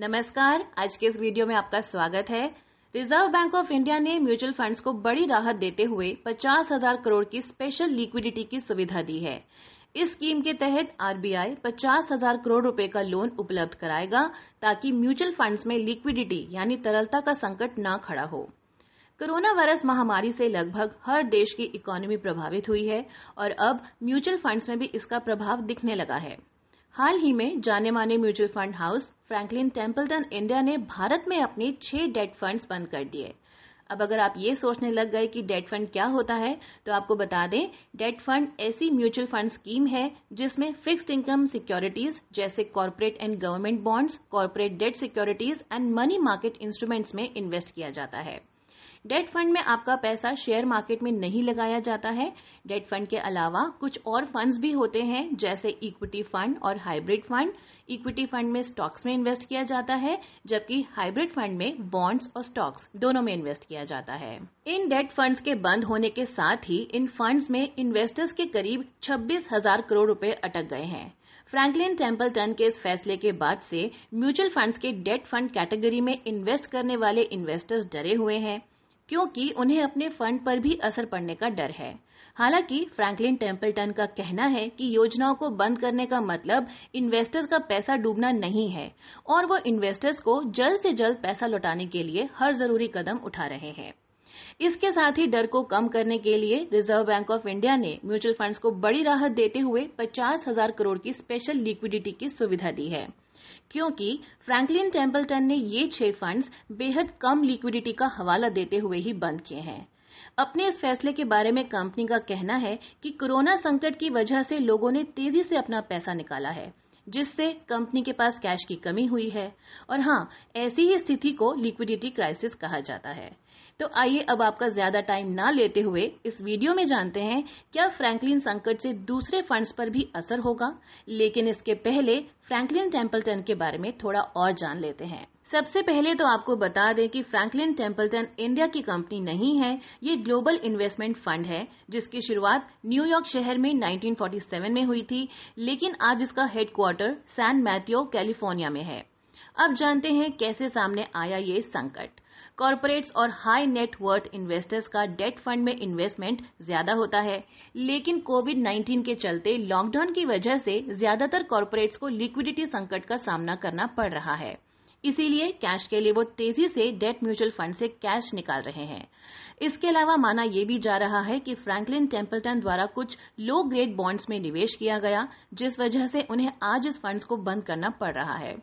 नमस्कार आज के इस वीडियो में आपका स्वागत है रिजर्व बैंक ऑफ इंडिया ने म्यूचुअल फंड्स को बड़ी राहत देते हुए पचास हजार करोड़ की स्पेशल लिक्विडिटी की सुविधा दी है इस स्कीम के तहत आरबीआई पचास हजार करोड़ रुपए का लोन उपलब्ध कराएगा ताकि म्यूचुअल फंड्स में लिक्विडिटी यानी तरलता का संकट न खड़ा हो कोरोना वायरस महामारी से लगभग हर देश की इकोनॉमी प्रभावित हुई है और अब म्यूचुअल फंड्स में भी इसका प्रभाव दिखने लगा है हाल ही में जाने माने mutual fund house Franklin Templeton India ने भारत में अपने छह डेट फंड्स बंद कर दिए अब अगर आप ये सोचने लग गए कि डेट फंड क्या होता है तो आपको बता दें डेट फंड ऐसी म्यूचुअल फंड स्कीम है जिसमें फिक्स्ड इनकम सिक्योरिटीज जैसे corporate and government bonds corporate debt securities and money market instruments में इन्वेस्ट किया जाता है डेट फंड में आपका पैसा शेयर मार्केट में नहीं लगाया जाता है डेट फंड के अलावा कुछ और फंड्स भी होते हैं जैसे इक्विटी फंड और हाइब्रिड फंड इक्विटी फंड में स्टॉक्स में इन्वेस्ट किया जाता है जबकि हाइब्रिड फंड में बॉन्ड्स और स्टॉक्स दोनों में इन्वेस्ट किया जाता है इन डेट फंड्स के बंद होने के साथ ही इन फंड्स में इन्वेस्टर्स के करीब छब्बीस हजार करोड़ रुपए अटक गए हैं फ्रैंकलिन टेम्पल टन के इस फैसले के बाद से म्यूचुअल फंड्स के डेट फंड कैटेगरी में इन्वेस्ट करने वाले इन्वेस्टर्स डरे हुए हैं क्योंकि उन्हें अपने फंड पर भी असर पड़ने का डर है हालांकि फ्रैंकलिन टेम्पल्टन का कहना है कि योजनाओं को बंद करने का मतलब इन्वेस्टर्स का पैसा डूबना नहीं है और वो इन्वेस्टर्स को जल्द से जल्द पैसा लौटाने के लिए हर जरूरी कदम उठा रहे हैं इसके साथ ही डर को कम करने के लिए रिजर्व बैंक ऑफ इंडिया ने म्यूचुअल फंड्स को बड़ी राहत देते हुए पचास हजार करोड़ की स्पेशल लिक्विडिटी की सुविधा दी है क्योंकि फ्रैंकलिन टेम्पल्टन ने ये छह फंड्स बेहद कम लिक्विडिटी का हवाला देते हुए ही बंद किए हैं अपने इस फैसले के बारे में कंपनी का कहना है कि कोरोना संकट की वजह से लोगों ने तेजी से अपना पैसा निकाला है जिससे कंपनी के पास कैश की कमी हुई है और हाँ ऐसी ही स्थिति को लिक्विडिटी क्राइसिस कहा जाता है तो आइए अब आपका ज्यादा टाइम ना लेते हुए इस वीडियो में जानते हैं क्या फ्रैंकलिन संकट से दूसरे फंड्स पर भी असर होगा लेकिन इसके पहले फ्रैंकलिन टेम्पल्टन के बारे में थोड़ा और जान लेते हैं सबसे पहले तो आपको बता दें कि फ्रैंकलिन टेम्पल्टन इंडिया की कंपनी नहीं है ये ग्लोबल इन्वेस्टमेंट फंड है जिसकी शुरुआत न्यूयॉर्क शहर में 1947 में हुई थी लेकिन आज इसका हेडक्वार्टर सैन मैथियो कैलिफोर्निया में है अब जानते हैं कैसे सामने आया ये संकट कॉरपोरेट्स और हाई नेटवर्थ इन्वेस्टर्स का डेट फंड में इन्वेस्टमेंट ज्यादा होता है लेकिन कोविड 19 के चलते लॉकडाउन की वजह से ज्यादातर कॉरपोरेट्स को लिक्विडिटी संकट का सामना करना पड़ रहा है इसीलिए कैश के लिए वो तेजी से डेट म्यूचुअल फंड से कैश निकाल रहे हैं इसके अलावा माना यह भी जा रहा है कि फ्रैंकलिन टेम्पल्टन द्वारा कुछ लो ग्रेड बॉन्ड्स में निवेश किया गया जिस वजह से उन्हें आज इस फंड्स को बंद करना पड़ रहा है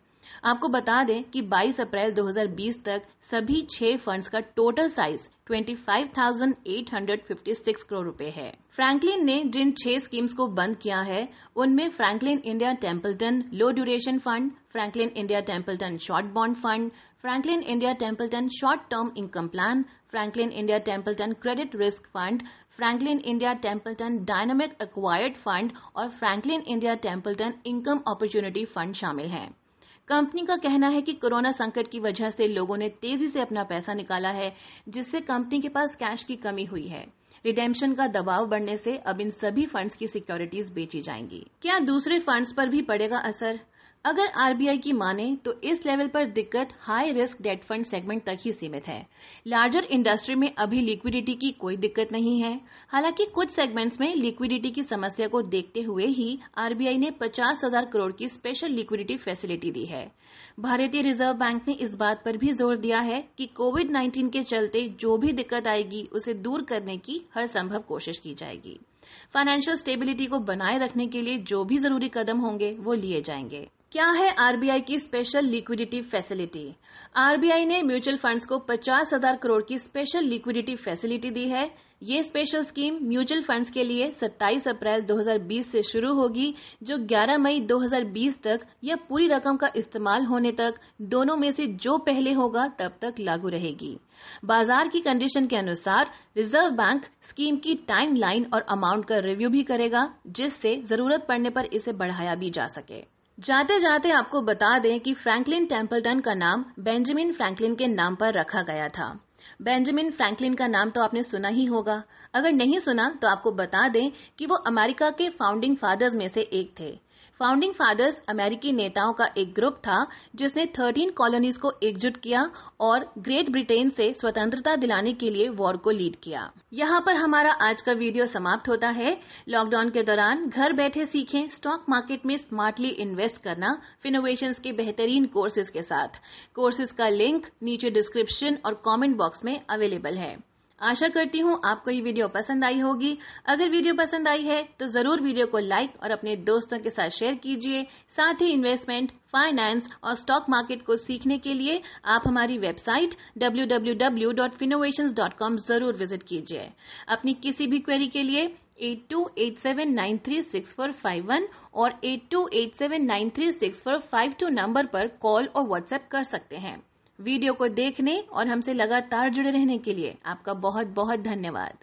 आपको बता दें कि 22 अप्रैल 2020 तक सभी छह फंड्स का टोटल साइज 25,856 करोड़ रुपए है फ्रैंकलिन ने जिन छह स्कीम्स को बंद किया है उनमें Franklin India Templeton low duration fund Franklin India Templeton short bond fund Franklin India Templeton short term income plan Franklin India Templeton credit risk fund Franklin India Templeton dynamic acquired fund और Franklin India Templeton income opportunity fund शामिल हैं company का कहना है कि corona संकट की वजह से लोगों ने तेजी से अपना पैसा निकाला है जिससे कंपनी के पास कैश की कमी हुई है रिडेम्पशन का दबाव बढ़ने से अब इन सभी फंड्स की सिक्योरिटीज बेची जाएंगी क्या दूसरे फंड्स पर भी पड़ेगा असर अगर आरबीआई की माने तो इस लेवल पर दिक्कत high risk debt fund segment तक ही सीमित है लार्जर इंडस्ट्री में अभी लिक्विडिटी की कोई दिक्कत नहीं है हालांकि कुछ सेगमेंट्स में लिक्विडिटी की समस्या को देखते हुए ही आरबीआई ने पचास हजार करोड़ की स्पेशल लिक्विडिटी फैसिलिटी दी है भारतीय रिजर्व बैंक ने इस बात पर भी जोर दिया है कि कोविड 19 के चलते जो भी दिक्कत आएगी उसे दूर करने की हर संभव कोशिश की जाएगी फाइनेंशियल स्टेबिलिटी को बनाए रखने के लिए जो भी जरूरी कदम होंगे वो लिए जाएंगे क्या है आरबीआई की स्पेशल लिक्विडिटी फैसिलिटी आरबीआई ने म्यूचुअल फंड्स को पचास हजार करोड़ की स्पेशल लिक्विडिटी फैसिलिटी दी है ये स्पेशल स्कीम म्यूचुअल फंड्स के लिए 27 अप्रैल 2020 से शुरू होगी जो 11 मई 2020 तक या पूरी रकम का इस्तेमाल होने तक दोनों में से जो पहले होगा तब तक लागू रहेगी बाजार की कंडीशन के अनुसार रिजर्व बैंक स्कीम की टाइमलाइन और अमाउंट का रिव्यू भी करेगा जिससे जरूरत पड़ने पर इसे बढ़ाया भी जा सके जाते जाते आपको बता दें कि फ्रैंकलिन टेम्पल्टन का नाम बेंजामिन फ्रैंकलिन के नाम पर रखा गया था बेंजामिन फ्रैंकलिन का नाम तो आपने सुना ही होगा अगर नहीं सुना तो आपको बता दें कि वो अमेरिका के फाउंडिंग फादर्स में से एक थे फाउंडिंग फादर्स अमेरिकी नेताओं का एक ग्रुप था जिसने 13 कॉलोनीज को एकजुट किया और ग्रेट ब्रिटेन से स्वतंत्रता दिलाने के लिए वॉर को लीड किया यहाँ पर हमारा आज का वीडियो समाप्त होता है लॉकडाउन के दौरान घर बैठे सीखें स्टॉक मार्केट में स्मार्टली इन्वेस्ट करना फिनोवेशन के बेहतरीन कोर्सेज के साथ कोर्सेज का लिंक नीचे डिस्क्रिप्शन और कॉमेंट बॉक्स में अवेलेबल है आशा करती हूँ आपको ये वीडियो पसंद आई होगी अगर वीडियो पसंद आई है तो जरूर वीडियो को लाइक और अपने दोस्तों के साथ शेयर कीजिए साथ ही इन्वेस्टमेंट फाइनेंस और स्टॉक मार्केट को सीखने के लिए आप हमारी वेबसाइट www.finovations.com जरूर विजिट कीजिए अपनी किसी भी क्वेरी के लिए 8287936451 और 8287936452 नंबर पर कॉल और व्हाट्सएप कर सकते हैं वीडियो को देखने और हमसे लगातार जुड़े रहने के लिए आपका बहुत बहुत धन्यवाद